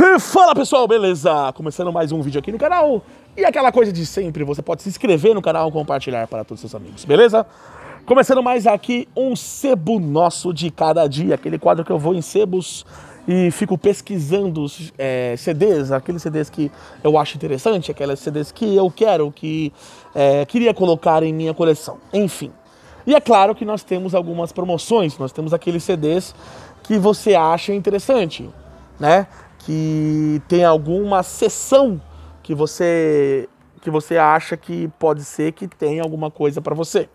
E fala pessoal, beleza? Começando mais um vídeo aqui no canal. E aquela coisa de sempre, você pode se inscrever no canal e compartilhar para todos os seus amigos, beleza? Começando mais aqui um sebo nosso de cada dia, aquele quadro que eu vou em sebos e fico pesquisando é, CDs, aqueles CDs que eu acho interessante, aquelas CDs que eu quero, que é, queria colocar em minha coleção, enfim. E é claro que nós temos algumas promoções, nós temos aqueles CDs que você acha interessante, né? que tem alguma sessão que você que você acha que pode ser que tenha alguma coisa para você.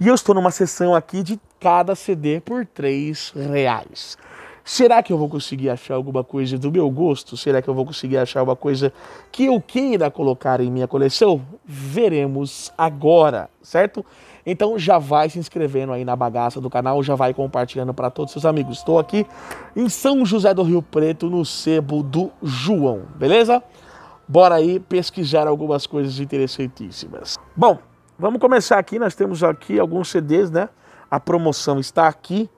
E eu estou numa sessão aqui de cada CD por três reais. Será que eu vou conseguir achar alguma coisa do meu gosto? Será que eu vou conseguir achar alguma coisa que eu queira colocar em minha coleção? Veremos agora, certo? Então já vai se inscrevendo aí na bagaça do canal, já vai compartilhando para todos seus amigos. Estou aqui em São José do Rio Preto, no sebo do João, beleza? Bora aí pesquisar algumas coisas interessantíssimas. Bom, vamos começar aqui, nós temos aqui alguns CDs, né? A promoção está aqui,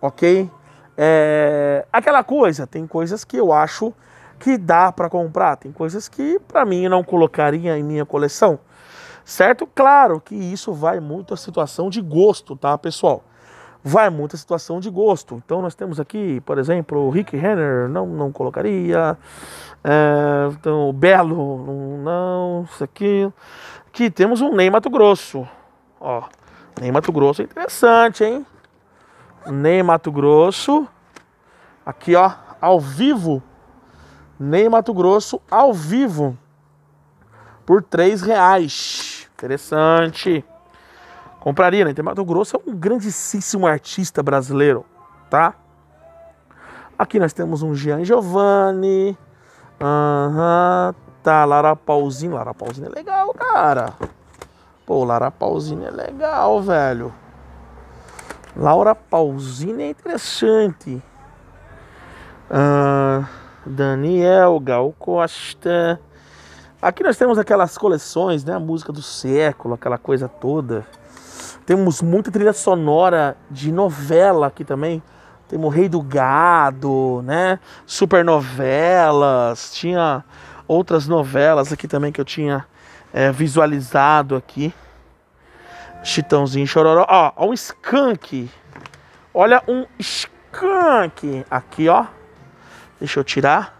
ok? É, aquela coisa, tem coisas que eu acho que dá para comprar, tem coisas que para mim não colocaria em minha coleção. Certo? Claro que isso vai muito a situação de gosto, tá, pessoal? Vai muito a situação de gosto. Então nós temos aqui, por exemplo, o Rick Renner, não, não colocaria. É, então, o Belo, não, não, isso aqui. Aqui temos um Ney Mato Grosso. Ó, Ney Mato Grosso é interessante, hein? Ney Mato Grosso. Aqui, ó, ao vivo. Ney Mato Grosso, ao vivo. Por três reais. Interessante. Compraria, né? Ney Mato Grosso é um grandíssimo artista brasileiro, tá? Aqui nós temos um Jean Giovanni. Aham. Uhum, tá, Lara Paulzinho. Lara Paulzinho é legal, cara. Pô, Lara Paulzinho é legal, velho. Laura Pausini é interessante. Ah, Daniel Gal Costa. Aqui nós temos aquelas coleções, né? A música do século, aquela coisa toda. Temos muita trilha sonora de novela aqui também. Temos o Rei do Gado, né? Supernovelas. Tinha outras novelas aqui também que eu tinha é, visualizado aqui. Chitãozinho Chororó. Ó, ó, um skunk. Olha um skunk. Aqui, ó. Deixa eu tirar.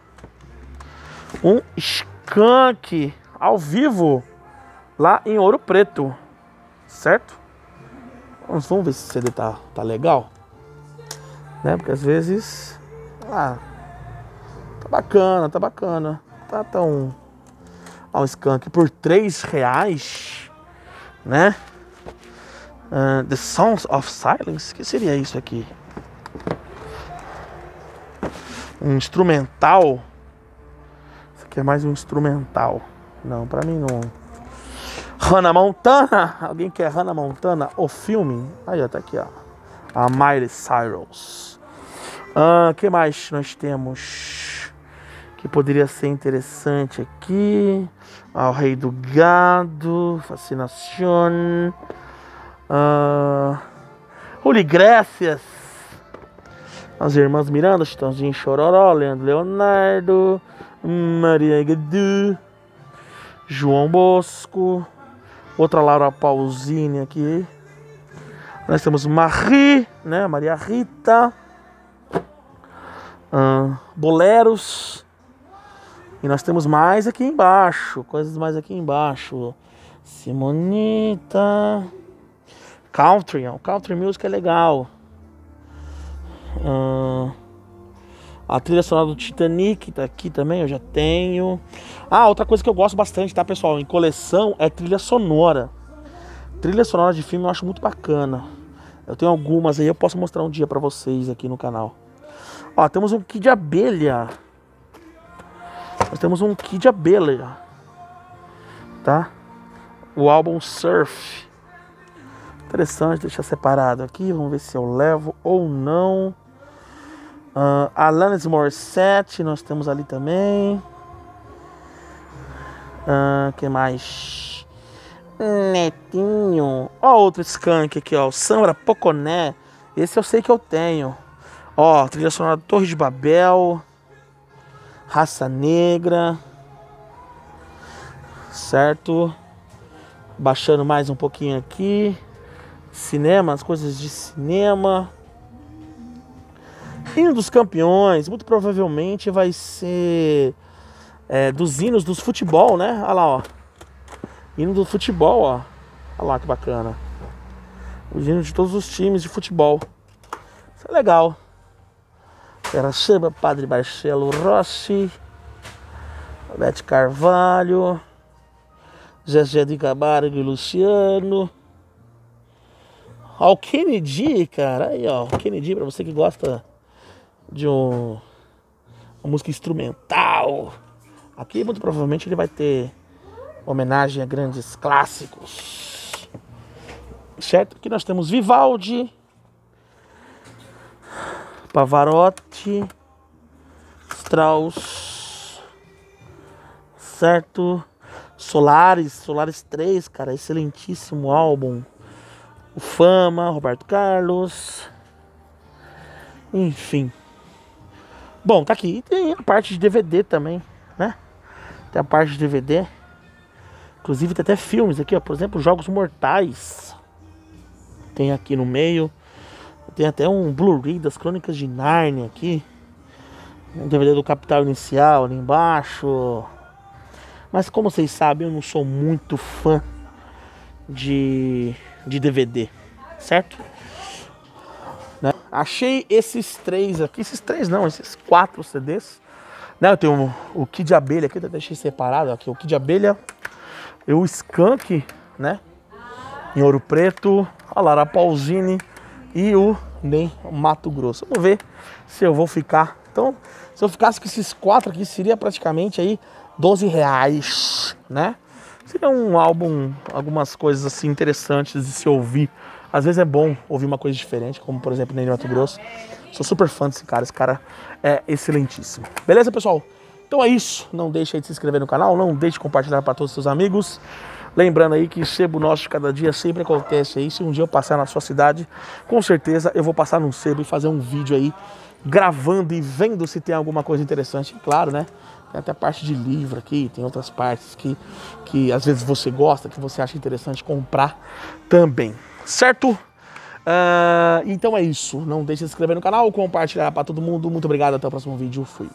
Um skunk ao vivo lá em Ouro Preto. Certo? Vamos, vamos ver se o CD tá, tá legal. Né? Porque às vezes. Ah, tá bacana, tá bacana. Tá tão. Ó, um skunk por 3 reais. Né? Uh, the Songs of Silence? O que seria isso aqui? Um instrumental? Isso aqui é mais um instrumental. Não, pra mim não. Hannah Montana! Alguém quer Hannah Montana? O filme? Aí, ó, tá aqui, ó. A Miley Cyrus. O uh, ah, que mais nós temos? Que poderia ser interessante aqui. Ah, o Rei do Gado. Fascinação. Uh, ah, Ruli Grécias. As irmãs Miranda, Chitãozinho Chororó, Leandro Leonardo, Maria Guedu, João Bosco, outra Laura Pausini aqui. Nós temos Marie, né? Maria Rita, uh, Boleros. E nós temos mais aqui embaixo, coisas mais aqui embaixo. Simonita country, ó, country music é legal. Uh, a trilha sonora do Titanic tá aqui também, eu já tenho. Ah, outra coisa que eu gosto bastante, tá, pessoal? Em coleção é trilha sonora. Trilha sonora de filme eu acho muito bacana. Eu tenho algumas aí, eu posso mostrar um dia para vocês aqui no canal. Ó, temos um kit de abelha. Nós temos um kit de abelha. Tá? O álbum Surf. Interessante, deixar separado aqui. Vamos ver se eu levo ou não. Uh, Alanis Morissette, nós temos ali também. Uh, que mais? Netinho. Ó, outro skunk aqui, ó. O Sambra Poconé. Esse eu sei que eu tenho. Ó, trilha sonora Torre de Babel. Raça Negra. Certo? Baixando mais um pouquinho aqui cinema, as coisas de cinema. Hino dos campeões, muito provavelmente vai ser é, dos hinos dos futebol, né? Olha lá, ó. Hino do futebol, ó. Olha lá que bacana. Os hinos de todos os times de futebol. Isso é legal. Piracema, Padre Marcelo Rossi, Bete Carvalho, Zezé de Camargo e Luciano o Kennedy, cara. Aí, ó, Kennedy, pra você que gosta de um, uma música instrumental. Aqui, muito provavelmente, ele vai ter homenagem a grandes clássicos. Certo? Aqui nós temos Vivaldi, Pavarotti, Strauss, certo? Solares, Solares 3, cara, excelentíssimo álbum o Fama, Roberto Carlos, enfim. Bom, tá aqui. E tem a parte de DVD também, né? Tem a parte de DVD. Inclusive tem até filmes aqui, ó. Por exemplo, Jogos Mortais. Tem aqui no meio. Tem até um Blu-ray das Crônicas de Narnia aqui. Um DVD do Capital Inicial ali embaixo. Mas como vocês sabem, eu não sou muito fã de de DVD, certo? Né? Achei esses três aqui, esses três não, esses quatro CDs. Né? Eu tenho o, o Kid de Abelha aqui, eu deixei separado aqui, o Kid de Abelha, o Skunk, né? Em Ouro Preto, a Lara e o nem Mato Grosso. Vamos ver se eu vou ficar. Então, se eu ficasse com esses quatro aqui, seria praticamente aí 12 reais, né? Seria um álbum, algumas coisas assim interessantes de se ouvir. Às vezes é bom ouvir uma coisa diferente, como por exemplo Ney Mato Grosso. Sou super fã desse cara, esse cara é excelentíssimo. Beleza, pessoal? Então é isso. Não deixe aí de se inscrever no canal, não deixe de compartilhar para todos os seus amigos. Lembrando aí que sebo nosso de cada dia sempre acontece aí. Se um dia eu passar na sua cidade, com certeza eu vou passar num sebo e fazer um vídeo aí gravando e vendo se tem alguma coisa interessante. Claro, né? Tem até parte de livro aqui, tem outras partes que, que às vezes você gosta, que você acha interessante comprar também, certo? Uh, então é isso. Não deixe de se inscrever no canal, compartilhar para todo mundo. Muito obrigado, até o próximo vídeo. Fui.